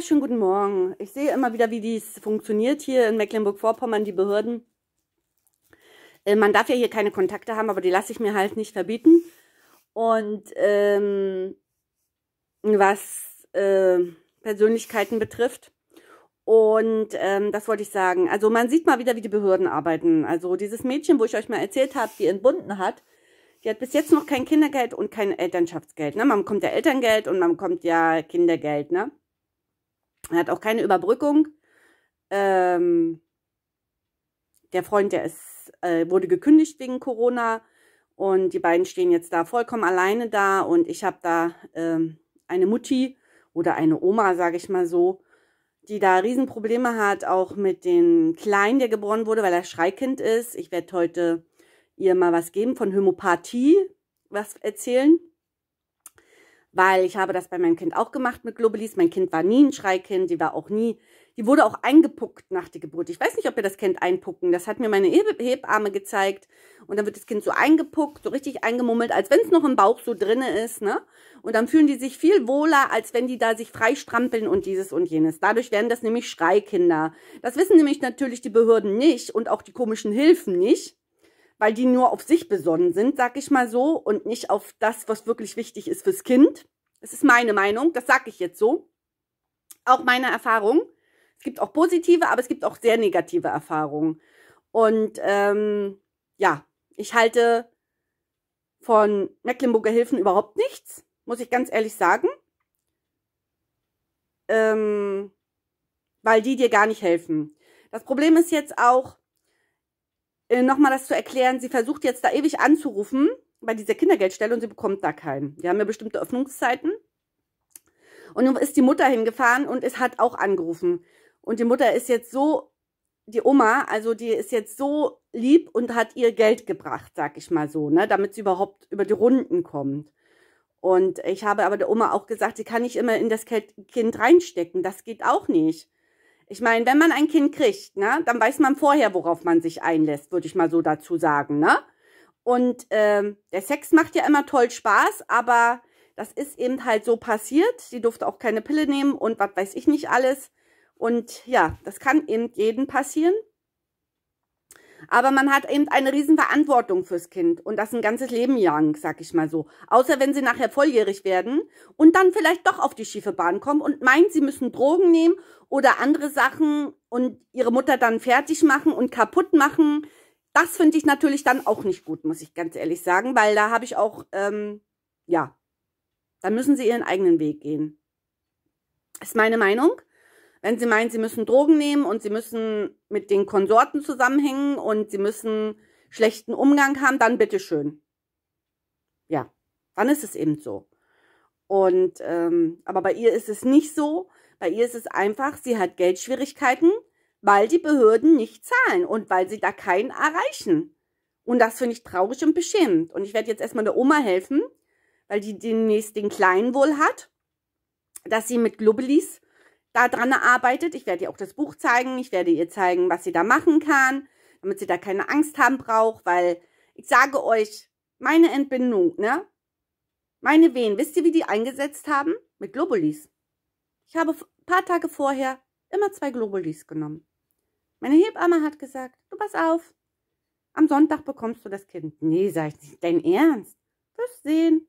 Schönen guten Morgen. Ich sehe immer wieder, wie dies funktioniert hier in Mecklenburg-Vorpommern, die Behörden. Äh, man darf ja hier keine Kontakte haben, aber die lasse ich mir halt nicht verbieten. Und ähm, was äh, Persönlichkeiten betrifft. Und ähm, das wollte ich sagen. Also man sieht mal wieder, wie die Behörden arbeiten. Also dieses Mädchen, wo ich euch mal erzählt habe, die entbunden hat, die hat bis jetzt noch kein Kindergeld und kein Elternschaftsgeld. Ne? Man bekommt ja Elterngeld und man bekommt ja Kindergeld. Ne? Er hat auch keine Überbrückung. Ähm, der Freund, der ist, äh, wurde gekündigt wegen Corona und die beiden stehen jetzt da vollkommen alleine da und ich habe da ähm, eine Mutti oder eine Oma, sage ich mal so, die da Riesenprobleme hat, auch mit dem Kleinen, der geboren wurde, weil er Schreikind ist. Ich werde heute ihr mal was geben von Hämopathie, was erzählen weil ich habe das bei meinem Kind auch gemacht mit Globalis. Mein Kind war nie ein Schreikind, die war auch nie, die wurde auch eingepuckt nach der Geburt. Ich weiß nicht, ob wir das Kind einpucken. Das hat mir meine Hebe gezeigt. Und dann wird das Kind so eingepuckt, so richtig eingemummelt, als wenn es noch im Bauch so drinne ist, ne? Und dann fühlen die sich viel wohler, als wenn die da sich freistrampeln und dieses und jenes. Dadurch werden das nämlich Schreikinder. Das wissen nämlich natürlich die Behörden nicht und auch die komischen Hilfen nicht weil die nur auf sich besonnen sind, sag ich mal so, und nicht auf das, was wirklich wichtig ist fürs Kind. Das ist meine Meinung, das sage ich jetzt so. Auch meine Erfahrung. Es gibt auch positive, aber es gibt auch sehr negative Erfahrungen. Und ähm, ja, ich halte von Mecklenburger Hilfen überhaupt nichts, muss ich ganz ehrlich sagen. Ähm, weil die dir gar nicht helfen. Das Problem ist jetzt auch, äh, nochmal das zu erklären, sie versucht jetzt da ewig anzurufen bei dieser Kindergeldstelle und sie bekommt da keinen. Die haben ja bestimmte Öffnungszeiten. Und nun ist die Mutter hingefahren und es hat auch angerufen. Und die Mutter ist jetzt so, die Oma, also die ist jetzt so lieb und hat ihr Geld gebracht, sag ich mal so, ne, damit sie überhaupt über die Runden kommt. Und ich habe aber der Oma auch gesagt, sie kann nicht immer in das Kind reinstecken. Das geht auch nicht. Ich meine, wenn man ein Kind kriegt, ne, dann weiß man vorher, worauf man sich einlässt, würde ich mal so dazu sagen, ne? Und äh, der Sex macht ja immer toll Spaß, aber das ist eben halt so passiert. Sie durfte auch keine Pille nehmen und was weiß ich nicht alles. Und ja, das kann eben jeden passieren. Aber man hat eben eine Riesenverantwortung fürs Kind und das ein ganzes Leben lang, sag ich mal so. Außer wenn sie nachher volljährig werden und dann vielleicht doch auf die schiefe Bahn kommen und meint, sie müssen Drogen nehmen oder andere Sachen und ihre Mutter dann fertig machen und kaputt machen. Das finde ich natürlich dann auch nicht gut, muss ich ganz ehrlich sagen, weil da habe ich auch, ähm, ja, dann müssen sie ihren eigenen Weg gehen. Ist meine Meinung. Wenn sie meint, sie müssen Drogen nehmen und sie müssen mit den Konsorten zusammenhängen und sie müssen schlechten Umgang haben, dann bitteschön. Ja, dann ist es eben so. Und ähm, aber bei ihr ist es nicht so. Bei ihr ist es einfach, sie hat Geldschwierigkeiten, weil die Behörden nicht zahlen und weil sie da keinen erreichen. Und das finde ich traurig und beschämend. Und ich werde jetzt erstmal der Oma helfen, weil die demnächst den Kleinen wohl hat, dass sie mit Glubbelis daran arbeitet. Ich werde ihr auch das Buch zeigen. Ich werde ihr zeigen, was sie da machen kann, damit sie da keine Angst haben braucht, weil ich sage euch, meine Entbindung, ne? Meine Wehen, wisst ihr, wie die eingesetzt haben? Mit Globulis. Ich habe ein paar Tage vorher immer zwei Globulis genommen. Meine Hebamme hat gesagt, du pass auf, am Sonntag bekommst du das Kind. Nee, sag ich nicht, dein Ernst? Wirst sehen.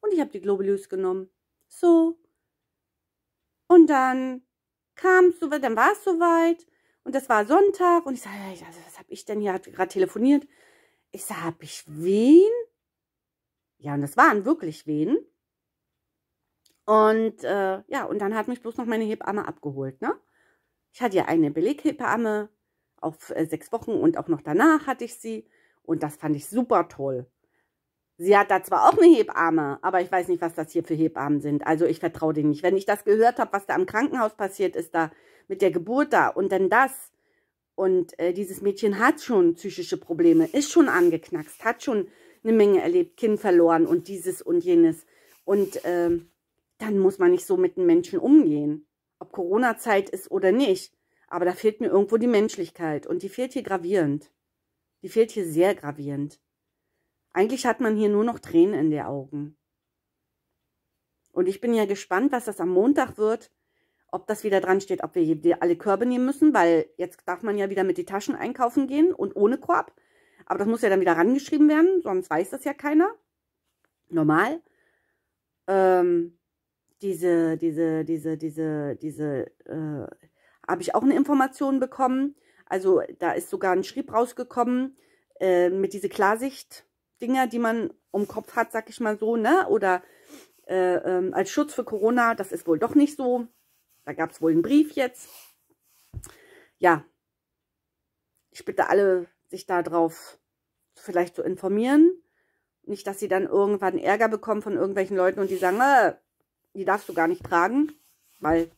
Und ich habe die Globulis genommen. So, und dann kam es soweit, dann war es soweit. Und das war Sonntag. Und ich sage, also, was habe ich denn hier gerade telefoniert? Ich sage, habe ich wen? Ja, und das waren wirklich wen. Und äh, ja, und dann hat mich bloß noch meine Hebamme abgeholt. Ne? Ich hatte ja eine Beleghebamme auf äh, sechs Wochen und auch noch danach hatte ich sie. Und das fand ich super toll. Sie hat da zwar auch eine Hebamme, aber ich weiß nicht, was das hier für Hebammen sind. Also ich vertraue denen nicht. Wenn ich das gehört habe, was da am Krankenhaus passiert ist, da mit der Geburt da und dann das. Und äh, dieses Mädchen hat schon psychische Probleme, ist schon angeknackst, hat schon eine Menge erlebt, Kind verloren und dieses und jenes. Und äh, dann muss man nicht so mit den Menschen umgehen, ob Corona-Zeit ist oder nicht. Aber da fehlt mir irgendwo die Menschlichkeit und die fehlt hier gravierend. Die fehlt hier sehr gravierend. Eigentlich hat man hier nur noch Tränen in den Augen. Und ich bin ja gespannt, was das am Montag wird, ob das wieder dran steht, ob wir hier alle Körbe nehmen müssen, weil jetzt darf man ja wieder mit den Taschen einkaufen gehen und ohne Korb. Aber das muss ja dann wieder rangeschrieben werden, sonst weiß das ja keiner. Normal. Ähm, diese, diese, diese, diese, diese, äh, habe ich auch eine Information bekommen. Also da ist sogar ein Schrieb rausgekommen äh, mit dieser Klarsicht Dinger, die man um Kopf hat, sag ich mal so, ne? Oder äh, ähm, als Schutz für Corona, das ist wohl doch nicht so. Da gab es wohl einen Brief jetzt. Ja, ich bitte alle, sich darauf vielleicht zu informieren. Nicht, dass sie dann irgendwann Ärger bekommen von irgendwelchen Leuten und die sagen, äh, die darfst du gar nicht tragen, weil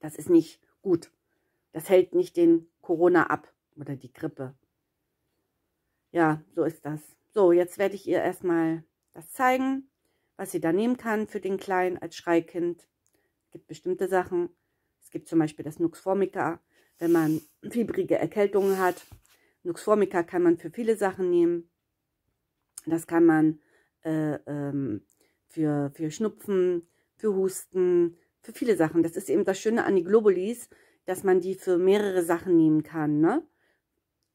das ist nicht gut. Das hält nicht den Corona ab oder die Grippe. Ja, so ist das. So, jetzt werde ich ihr erstmal das zeigen, was sie da nehmen kann für den Kleinen als Schreikind. Es gibt bestimmte Sachen. Es gibt zum Beispiel das Nux Formica, wenn man fiebrige Erkältungen hat. Nux Formica kann man für viele Sachen nehmen. Das kann man äh, ähm, für, für Schnupfen, für Husten, für viele Sachen. Das ist eben das Schöne an die Globulis, dass man die für mehrere Sachen nehmen kann. Ne?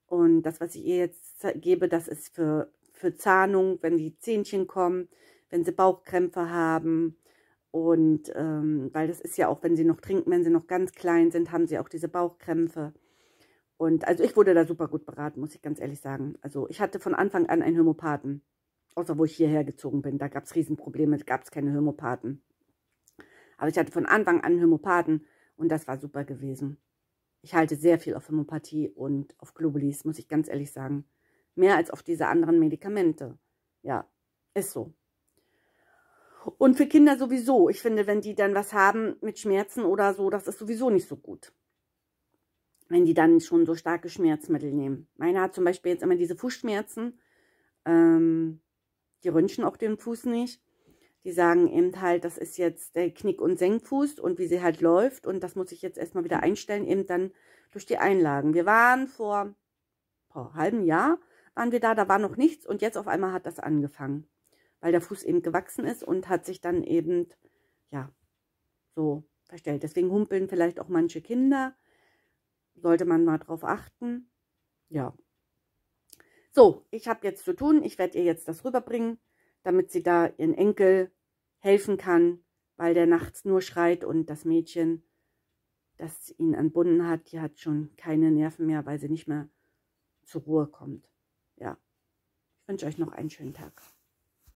Und das, was ich ihr jetzt gebe, das ist für für Zahnung, wenn die Zähnchen kommen, wenn sie Bauchkrämpfe haben. Und ähm, weil das ist ja auch, wenn sie noch trinken, wenn sie noch ganz klein sind, haben sie auch diese Bauchkrämpfe. Und also ich wurde da super gut beraten, muss ich ganz ehrlich sagen. Also ich hatte von Anfang an einen Hämopathen, Außer wo ich hierher gezogen bin. Da gab es Riesenprobleme, da gab es keine Hämopathen. Aber ich hatte von Anfang an einen Hämopathen und das war super gewesen. Ich halte sehr viel auf Hämopathie und auf Globulis, muss ich ganz ehrlich sagen. Mehr als auf diese anderen Medikamente. Ja, ist so. Und für Kinder sowieso. Ich finde, wenn die dann was haben mit Schmerzen oder so, das ist sowieso nicht so gut. Wenn die dann schon so starke Schmerzmittel nehmen. Meine hat zum Beispiel jetzt immer diese Fußschmerzen. Ähm, die röntgen auch den Fuß nicht. Die sagen eben halt, das ist jetzt der Knick- und Senkfuß und wie sie halt läuft. Und das muss ich jetzt erstmal wieder einstellen, eben dann durch die Einlagen. Wir waren vor einem halben Jahr waren wir da, da war noch nichts und jetzt auf einmal hat das angefangen, weil der Fuß eben gewachsen ist und hat sich dann eben, ja, so verstellt. Deswegen humpeln vielleicht auch manche Kinder, sollte man mal drauf achten, ja. So, ich habe jetzt zu tun, ich werde ihr jetzt das rüberbringen, damit sie da ihren Enkel helfen kann, weil der nachts nur schreit und das Mädchen, das ihn anbunden hat, die hat schon keine Nerven mehr, weil sie nicht mehr zur Ruhe kommt wünsche euch noch einen schönen Tag.